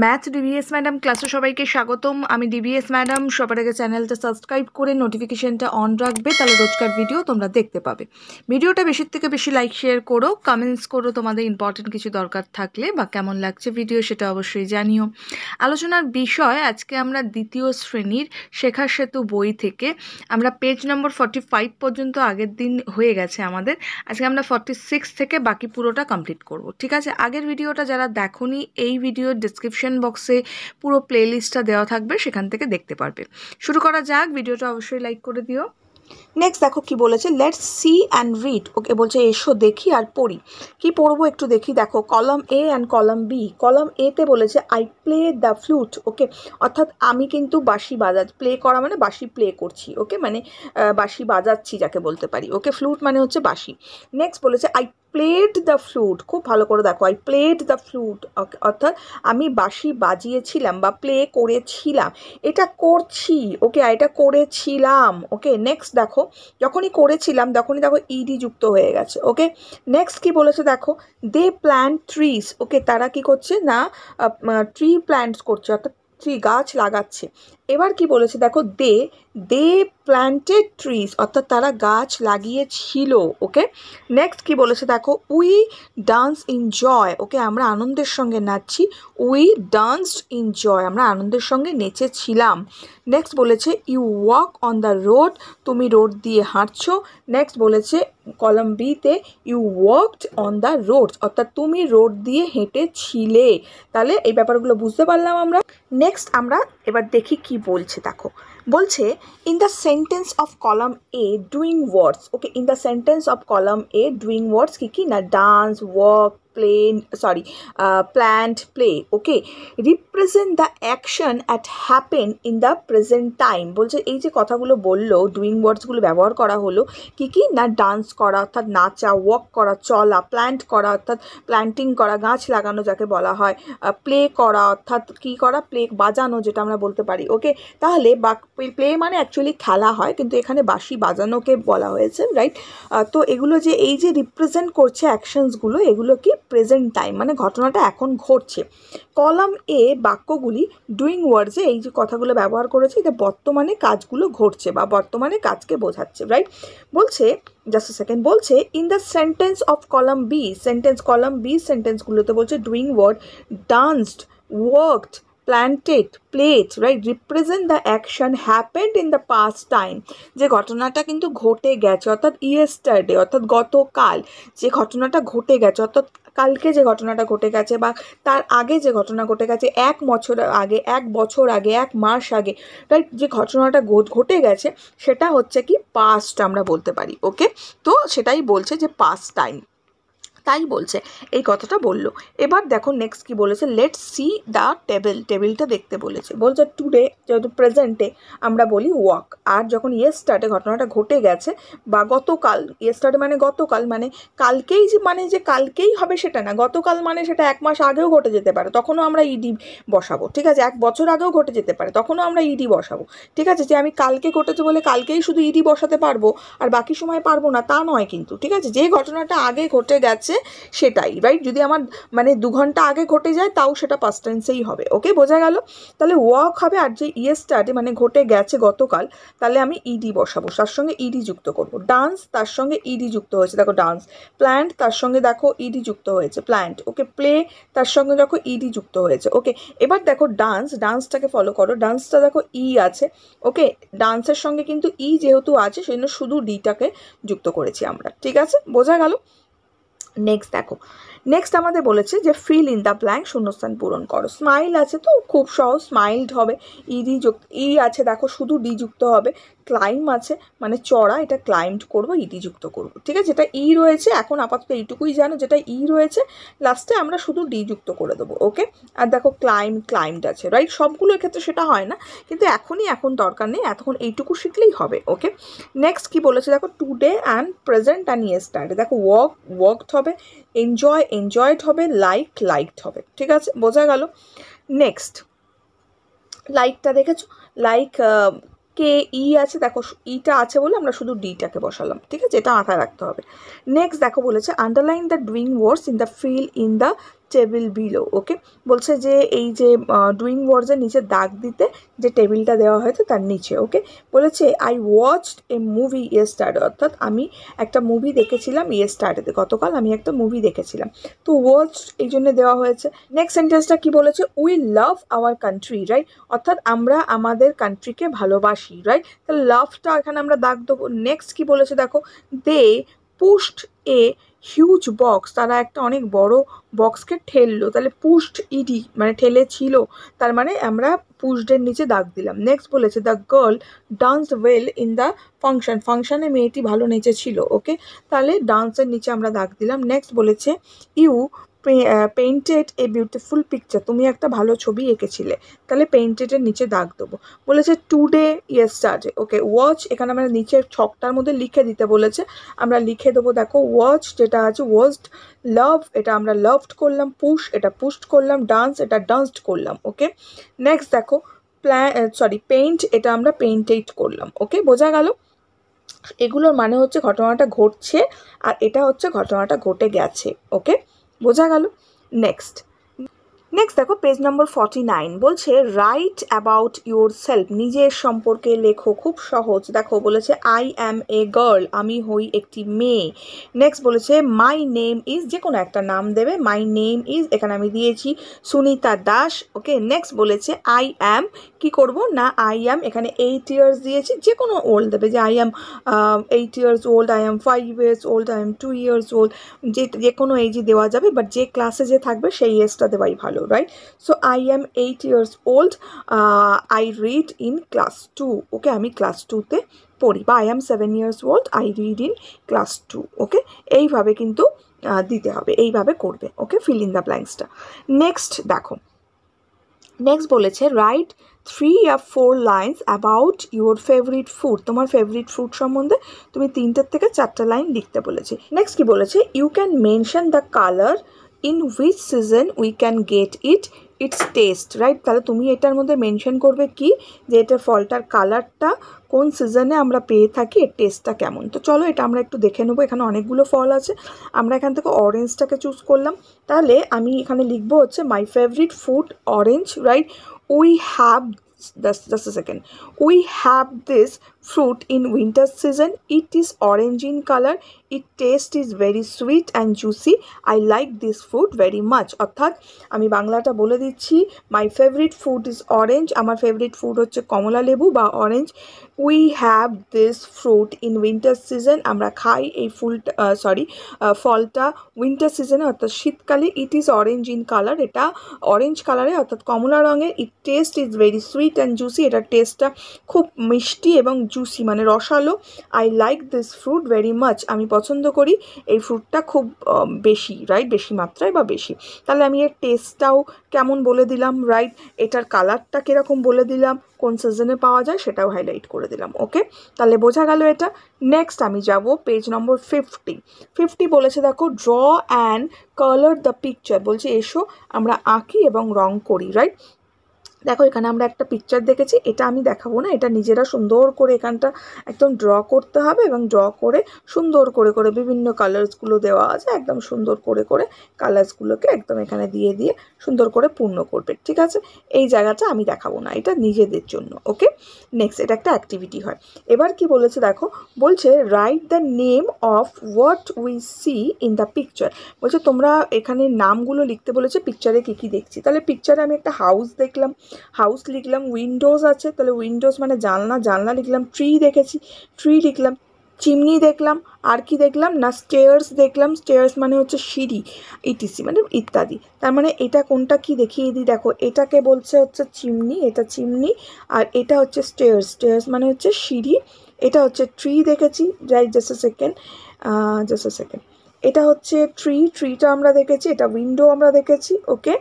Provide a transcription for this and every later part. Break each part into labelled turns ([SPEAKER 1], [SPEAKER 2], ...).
[SPEAKER 1] Math DVS madam ক্লাসে সবাইকে স্বাগতম আমি ডিভিএস ম্যাডাম সবার আগে চ্যানেলটা সাবস্ক্রাইব করে নোটিফিকেশানটা অন রাখবে তাহলে রোজকার ভিডিও তোমরা দেখতে পাবে ভিডিওটা বেশির থেকে বেশি লাইক শেয়ার করো কমেন্টস করো তোমাদের ইম্পর্টেন্ট কিছু দরকার থাকলে বা কেমন লাগছে ভিডিও সেটা অবশ্যই জানিও আলোচনার বিষয় আজকে আমরা দ্বিতীয় শ্রেণীর শেখার সেতু বই থেকে আমরা পেজ নম্বর ফর্টি ফাইভ পর্যন্ত আগের দিন হয়ে গেছে আমাদের আজকে আমরা ফর্টি সিক্স থেকে বাকি পুরোটা কমপ্লিট করব ঠিক আছে আগের ভিডিওটা যারা দেখনি এই ভিডিওর ডিসক্রিপশন ডিসক্রিপশন বক্সে পুরো প্লেলিস্টটা দেওয়া থাকবে সেখান থেকে দেখতে পারবে শুরু করা যাক ভিডিওটা অবশ্যই লাইক করে দিও নেক্সট দেখো কি বলেছে let's see and read okay বলছে এসো দেখি আর পড়ি কি পড়বো একটু দেখি দেখো কলম এ অ্যান্ড কলম বি কলম এতে বলেছে I play the flute okay অর্থাৎ আমি কিন্তু বাঁশি বাজাচ্ছি প্লে করা মানে বাসি প্লে করছি ওকে মানে বাঁশি বাজাচ্ছি যাকে বলতে পারি ওকে ফ্লুট মানে হচ্ছে বাসি নেক্সট বলেছে আই প্লেড দ্য ফ্লুট খুব ভালো করে দেখো আই প্লেড দ্য ফ্লুট অর্থাৎ আমি বাঁশি বাজিয়েছিলাম বা প্লে করেছিলাম এটা করছি ওকে এটা করেছিলাম ওকে নেক্সট দেখো যখনই করেছিলাম তখনই দেখো ইডি যুক্ত হয়ে গেছে ওকে নেক্সট কি বলেছে দেখো দে প্ল্যান্ট ট্রিস ওকে তারা কি করছে না ট্রি প্ল্যান্টস করছে অর্থাৎ ট্রি গাছ লাগাচ্ছে এবার কি বলেছে দেখো দে দে প্ল্যান্টেড ট্রিজ অর্থাৎ তারা গাছ লাগিয়েছিল ওকে নেক্সট কি বলেছে দেখো উই ডান্স এনজয় ওকে আমরা আনন্দের সঙ্গে নাচছি উই ডান্সড এনজয় আমরা আনন্দের সঙ্গে নেচেছিলাম নেক্সট বলেছে you walk on the road তুমি রোড দিয়ে হাঁটছো নেক্সট বলেছে কলম বিতে you walked on the road অর্থাৎ তুমি রোড দিয়ে হেঁটেছিলে তাহলে এই ব্যাপারগুলো বুঝতে পারলাম আমরা নেক্সট আমরা এবার দেখি কি বলছে দেখো বলছে in the sentence of column A doing words okay in the sentence of column A doing words কী কী না dance work plane sorry planned play okay represent the action at happen in the present time বলছে এই যে কথাগুলো বললো doing ওয়ার্ডসগুলো ব্যবহার করা হলো কি কি না ডান্স করা অর্থাৎ নাচা ওয়াক করা চলা প্ল্যান্ট করা অর্থাৎ প্ল্যান্টিং করা গাছ লাগানো যাকে বলা হয় প্লে করা অর্থাৎ কি করা প্লে বাজানো যেটা আমরা বলতে পারি ওকে তাহলে বা প্লে মানে অ্যাকচুয়ালি খেলা হয় কিন্তু এখানে বাঁশি বাজানোকে বলা হয়েছে রাইট তো এগুলো যে এই যে রিপ্রেজেন্ট করছে অ্যাকশনসগুলো এগুলো কি প্রেজেন্ট টাইম মানে ঘটনাটা এখন ঘটছে কলাম এ বাক্যগুলি ডুইং ওয়ার্ডসে এই যে কথাগুলো ব্যবহার করেছে এটা বর্তমানে কাজগুলো ঘটছে বা বর্তমানে কাজকে বোঝাচ্ছে রাইট বলছে জাস্ট সেকেন্ড বলছে in the sentence of column B sentence column B সেন্টেন্সগুলোতে বলছে doing word danced worked planted plate right represent the action happened in the past time যে ঘটনাটা কিন্তু ঘটে গেছে অর্থাৎ ইয়েস্টারডে অর্থাৎ গতকাল যে ঘটনাটা ঘটে গেছে অর্থাৎ কালকে যে ঘটনাটা ঘটে গেছে বা তার আগে যে ঘটনা ঘটে গেছে এক বছর আগে এক বছর আগে এক মাস আগে রাইট যে ঘটনাটা ঘটে গেছে সেটা হচ্ছে কি পাস্ট আমরা বলতে পারি ওকে তো সেটাই বলছে যে পাস্ট টাইম তাই বলছে এই কথাটা বলল এবার দেখো নেক্সট কি বলেছে লেট সি দ্য টেবিল টেবিলটা দেখতে বলেছে বলছে টুডে যেহেতু প্রেজেন্টে আমরা বলি ওয়াক আর যখন ইয়েস্টার্ডে ঘটনাটা ঘটে গেছে বা গতকাল স্টার্টে মানে গতকাল মানে কালকেই যে মানে যে কালকেই হবে সেটা না গতকাল মানে সেটা এক মাস আগেও ঘটে যেতে পারে তখনও আমরা ইডি e বসাবো ঠিক আছে এক বছর আগেও ঘটে যেতে পারে তখনও আমরা ইডি e বসাবো ঠিক আছে যে আমি কালকে ঘটেছে বলে কালকেই শুধু ইডি e বসাতে পারবো আর বাকি সময় পারবো না তা নয় কিন্তু ঠিক আছে যে ঘটনাটা আগে ঘটে গেছে হচ্ছে সেটাই রাইট যদি আমার মানে দু ঘন্টা আগে ঘটে যায় তাও সেটা পাস্ট টেন্সেই হবে ওকে বোঝা গেল তাহলে ওয়াক হবে আর যে ইয়েসটা e মানে ঘটে গেছে গতকাল তাহলে আমি ইডি e বসাবো তার সঙ্গে ইডি e যুক্ত করব ডান্স তার সঙ্গে ইডি যুক্ত হয়েছে দেখো ডান্স প্ল্যান্ট তার সঙ্গে দেখো ইডি যুক্ত হয়েছে প্ল্যান্ট ওকে প্লে তার সঙ্গে দেখো ইডি যুক্ত হয়েছে ওকে এবার দেখো ডান্স ডান্সটাকে ফলো করো ডান্সটা দেখো ই আছে ওকে ডান্সের সঙ্গে কিন্তু ই যেহেতু আছে সেজন্য শুধু ডিটাকে যুক্ত করেছি আমরা ঠিক আছে বোঝা গেল next circle নেক্সট আমাদের বলেছে যে ফিল ইন দ্য ব্ল্যাঙ্ক শূন্যস্থান পূরণ করো স্মাইল আছে তো খুব সহজ স্মাইল্ড হবে ইডি e যুক্ত ই e আছে দেখো শুধু ডি যুক্ত হবে ক্লাইম আছে মানে চড়া এটা ক্লাইম্ড করবো ইডি e যুক্ত করব ঠিক আছে যেটা ই রয়েছে এখন আপাতত এইটুকুই জানো যেটা ই রয়েছে লাস্টে আমরা শুধু ডি যুক্ত করে দেবো ওকে আর দেখো ক্লাইম ক্লাইম্ড আছে রাইট সবগুলোর ক্ষেত্রে সেটা হয় না কিন্তু এখনই এখন দরকার নেই এতক্ষণ এইটুকু শিখলেই হবে ওকে নেক্সট কি বলেছে দেখো today and present and yesterday দেখো ওয়ার্ক ওয়ার্কড হবে এনজয় এনজয়েড হবে লাইক লাইকড হবে ঠিক আছে বোঝা গেল নেক্সট লাইকটা দেখেছো লাইক কে ই আছে দেখো ইটা আছে বলে আমরা শুধু ডিটাকে বসালাম ঠিক আছে এটা আঁকা রাখতে হবে নেক্সট দেখো বলেছে underline the doing words in the fill in the table below okay বলছে যে এই যে ডুইং ওয়ার্জের নিচে দাগ দিতে যে টেবিলটা দেওয়া হয়েছে তার নিচে ওকে বলেছে I watched a movie yesterday অর্থাৎ আমি একটা মুভি দেখেছিলাম ইয়েস্টারডেতে গতকাল আমি একটা মুভি দেখেছিলাম তো ওয়াচ এই জন্য দেওয়া হয়েছে নেক্সট সেন্টেন্সটা কি বলেছে we love our country right অর্থাৎ আমরা আমাদের কান্ট্রিকে ভালোবাসি রাইট তাহলে লাভটা এখানে আমরা দাগ দেবো নেক্সট কি বলেছে দেখো they pushed a huge box তারা একটা অনেক বড় বক্সকে ঠেললো তাহলে পুস্ট ইডি মানে ঠেলে ছিল তার মানে আমরা পুস্টের নিচে দাগ দিলাম নেক্সট বলেছে the girl dance well in the function ফাংশানে মেয়েটি ভালো নেচেছিল ওকে তাহলে ডান্সের নিচে আমরা দাগ দিলাম নেক্সট বলেছে you painted a beautiful picture তুমি একটা ভালো ছবি এঁকেছিলে তাহলে পেইন্টেডের নিচে দাগ দেবো বলেছে টুডে ইয়েস্টারডে ওকে ওয়াচ এখানে আমরা নিচের ছকটার মধ্যে লিখে দিতে বলেছে আমরা লিখে দেবো দেখো ওয়াচ যেটা আছে ওয়াজড লাভ এটা আমরা লাভড করলাম পুশ এটা পুশড করলাম ডান্স এটা ডান্সড করলাম ওকে নেক্সট দেখো প্ল্যা সরি পেইন্ট এটা আমরা পেইন্টেড করলাম ওকে বোঝা গেল এগুলোর মানে হচ্ছে ঘটনাটা ঘটছে আর এটা হচ্ছে ঘটনাটা ঘটে গেছে ওকে বোঝা গেল নেক্সট নেক্সট দেখো পেজ নম্বর ফর্টি নাইন বলছে রাইট অ্যাবাউট ইউর সেলফ নিজের সম্পর্কে লেখো খুব সহজ দেখো বলেছে আই অ্যাম এ গার্ল আমি হই একটি মেয়ে নেক্সট বলেছে মাই নেম ইজ যে কোনো একটা নাম দেবে মাই নেম ইজ এখানে আমি দিয়েছি সুনিতা দাস ওকে নেক্সট বলেছে আই অ্যাম কি করব না আই অ্যাম এখানে এইট ইয়ার্স দিয়েছি যে কোনো ওল্ড দেবে যে I am eight years old I am five years old I am two years old যে যে কোনো এজই দেওয়া যাবে বাট যে ক্লাসে যে থাকবে সেই এজটা দেওয়াই ভালো hello right so I am eight years old I read in class two okay আমি ক্লাস টুতে পড়ি বা I am seven years old I read in class two okay এইভাবে কিন্তু দিতে হবে এইভাবে করবে ওকে ফিল ইন দ্য ব্ল্যাঙ্কসটা নেক্সট দেখো নেক্সট বলেছে write three or four lines about your favourite food তোমার ফেভারিট ফুড সম্বন্ধে তুমি তিনটের থেকে চারটা লাইন লিখতে বলেছি নেক্সট কি বলেছে you can mention the colour in which season we can get it its taste right তাহলে তুমি এটার মধ্যে মেনশন করবে কি যে এটার ফলটার কালারটা কোন সিজনে আমরা পেয়ে থাকি এর টেস্টটা কেমন তো চলো এটা আমরা একটু দেখে নেবো এখানে অনেকগুলো ফল আছে আমরা এখান থেকে অরেঞ্জটাকে চুজ করলাম তাহলে আমি এখানে লিখবো হচ্ছে my favourite food orange right we have just just second we have this fruit in winter season. It is orange in color. It taste is very sweet and juicy. I like this fruit very much. অর্থাৎ আমি বাংলাটা বলে দিচ্ছি my favourite food is orange আমার favourite food হচ্ছে কমলা লেবু বা orange we have this fruit in winter season আমরা খাই এই ফুলটা সরি ফলটা উইন্টার সিজনে অর্থাৎ শীতকালে it is orange in colour এটা অরেঞ্জ কালারে অর্থাৎ কমলা রঙের it taste is very sweet and juicy এটার টেস্টটা খুব মিষ্টি এবং জুসি মানে রসালো I like this fruit very much আমি পছন্দ করি এই ফ্রুটটা খুব বেশি রাইট বেশি মাত্রায় বা বেশি তাহলে আমি এর টেস্টটাও কেমন বলে দিলাম রাইট এটার কালারটা কীরকম বলে দিলাম কোন সিজনে পাওয়া যায় সেটাও হাইলাইট করে দিলাম ওকে তাহলে বোঝা গেল এটা নেক্সট আমি যাব পেজ নম্বর ফিফটি ফিফটি বলেছে দেখো draw and colour the picture বলছে এসো আমরা আঁকি এবং রং করি রাইট দেখো এখানে আমরা একটা পিকচার দেখেছি এটা আমি দেখাবো না এটা নিজেরা সুন্দর করে এখানটা একদম ড্র করতে হবে এবং ড্র করে সুন্দর করে করে বিভিন্ন কালার্সগুলো দেওয়া আছে একদম সুন্দর করে করে কালার্সগুলোকে একদম এখানে দিয়ে দিয়ে সুন্দর করে পূর্ণ করবে ঠিক আছে এই জায়গাটা আমি দেখাবো না এটা নিজেদের জন্য ওকে নেক্সট এটা একটা অ্যাক্টিভিটি হয় এবার কি বলেছে দেখো বলছে right the name of what we see in the picture বলছে তোমরা এখানে নামগুলো লিখতে বলেছে পিকচারে কী কী দেখছি তাহলে পিকচারে আমি একটা হাউস দেখলাম হাউস লিখলাম উইন্ডোজ আছে তাহলে উইন্ডোজ মানে জানলা জানলা লিখলাম ট্রি দেখেছি ট্রি লিখলাম চিমনি দেখলাম আর কি দেখলাম না স্টেয়ার্স দেখলাম স্টেয়ার্স মানে হচ্ছে সিঁড়ি ইটিসি মানে ইত্যাদি তার মানে এটা কোনটা কি দেখিয়ে দিই দেখো এটাকে বলছে হচ্ছে চিমনি এটা চিমনি আর এটা হচ্ছে স্টেয়ার্স স্টেয়ার্স মানে হচ্ছে সিঁড়ি এটা হচ্ছে ট্রি দেখেছি right just second just second এটা হচ্ছে ট্রি ট্রিটা আমরা দেখেছি এটা উইন্ডো আমরা দেখেছি ওকে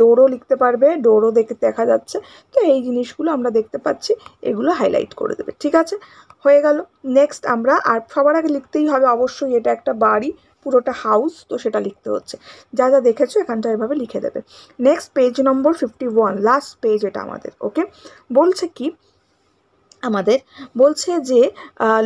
[SPEAKER 1] ডোরও লিখতে পারবে ডোরও দেখে দেখা যাচ্ছে তো এই জিনিসগুলো আমরা দেখতে পাচ্ছি এগুলো হাইলাইট করে দেবে ঠিক আছে হয়ে গেল নেক্সট আমরা আর সবার আগে লিখতেই হবে অবশ্যই এটা একটা বাড়ি পুরোটা হাউস তো সেটা লিখতে হচ্ছে যা যা দেখেছো এখানটা এভাবে লিখে দেবে next page number fifty one last page এটা আমাদের ওকে বলছে কি আমাদের বলছে যে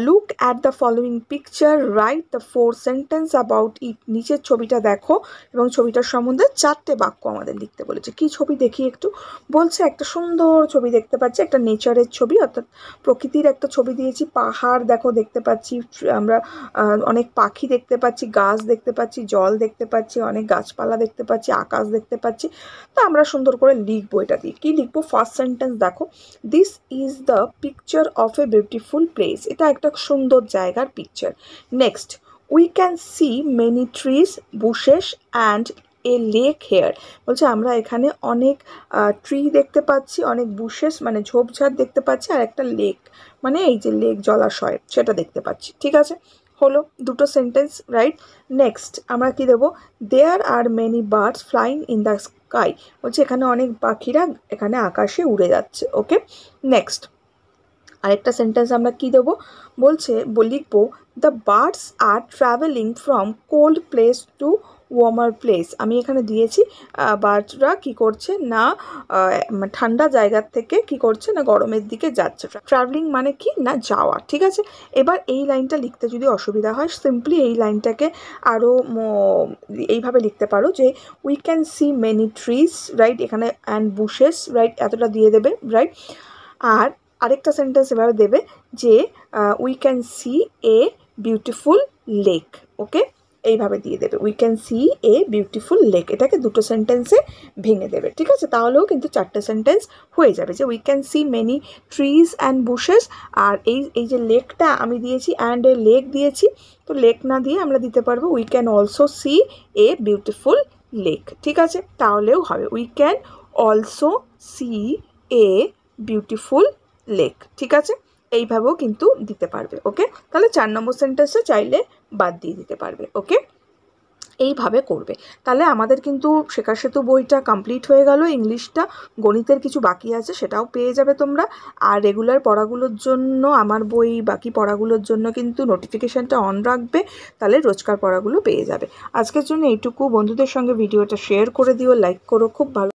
[SPEAKER 1] look at the following picture right the four sentence about it নিচের ছবিটা দেখো এবং ছবিটার সম্বন্ধে চারটে বাক্য আমাদের লিখতে বলেছে কি ছবি দেখি একটু বলছে একটা সুন্দর ছবি দেখতে পাচ্ছি একটা নেচারের ছবি অর্থাৎ প্রকৃতির একটা ছবি দিয়েছি পাহাড় দেখো দেখতে পাচ্ছি আমরা অনেক পাখি দেখতে পাচ্ছি গাছ দেখতে পাচ্ছি জল দেখতে পাচ্ছি অনেক গাছপালা দেখতে পাচ্ছি আকাশ দেখতে পাচ্ছি তো আমরা সুন্দর করে লিখবো এটা দিয়ে কী লিখবো ফার্স্ট সেন্টেন্স দেখো this is the pic picture of a beautiful place এটা একটা সুন্দর জায়গার picture next we can see many trees bushes and a lake here বলছে আমরা এখানে অনেক ট্রি দেখতে পাচ্ছি অনেক বুশেস মানে ঝোপঝাড় দেখতে পাচ্ছি আর একটা লেক মানে এই যে লেক জলাশয় সেটা দেখতে পাচ্ছি ঠিক আছে হলো দুটো সেন্টেন্স রাইট নেক্সট আমরা কি দেবো there are many birds flying in the sky বলছে এখানে অনেক পাখিরা এখানে আকাশে উড়ে যাচ্ছে ওকে নেক্সট আরেকটা সেন্টেন্স আমরা কি দেবো বলছে লিখবো the birds are travelling from cold place to warmer place আমি এখানে দিয়েছি বার্ডরা কি করছে না মানে ঠান্ডা জায়গার থেকে কি করছে না গরমের দিকে যাচ্ছে ট্রাভেলিং মানে কি না যাওয়া ঠিক আছে এবার এই লাইনটা লিখতে যদি অসুবিধা হয় সিম্পলি এই লাইনটাকে আরও এইভাবে লিখতে পারো যে we can see many trees right এখানে অ্যান্ড বুশেস রাইট এতটা দিয়ে দেবে রাইট আর আরেকটা সেন্টেন্স এভাবে দেবে যে we can see a beautiful lake okay এইভাবে দিয়ে দেবে we can see a beautiful lake এটাকে দুটো সেন্টেন্সে ভেঙে দেবে ঠিক আছে তাহলেও কিন্তু চারটে সেন্টেন্স হয়ে যাবে যে we can see many trees and bushes আর এই এই যে লেকটা আমি দিয়েছি অ্যান্ড এ লেক দিয়েছি তো লেক না দিয়ে আমরা দিতে পারবো we can also see a beautiful lake ঠিক আছে তাহলেও হবে we can also see a beautiful lake ঠিক আছে এইভাবেও কিন্তু দিতে পারবে ওকে তাহলে চার নম্বর সেন্টেন্সও চাইলে বাদ দিয়ে দিতে পারবে ওকে এইভাবে করবে তাহলে আমাদের কিন্তু শেখা সেতু বইটা কমপ্লিট হয়ে গেল ইংলিশটা গণিতের কিছু বাকি আছে সেটাও পেয়ে যাবে তোমরা আর রেগুলার পড়াগুলোর জন্য আমার বই বাকি পড়াগুলোর জন্য কিন্তু নোটিফিকেশানটা অন রাখবে তাহলে রোজকার পড়াগুলো পেয়ে যাবে আজকের জন্য এইটুকু বন্ধুদের সঙ্গে ভিডিওটা শেয়ার করে দিও লাইক করো খুব ভালো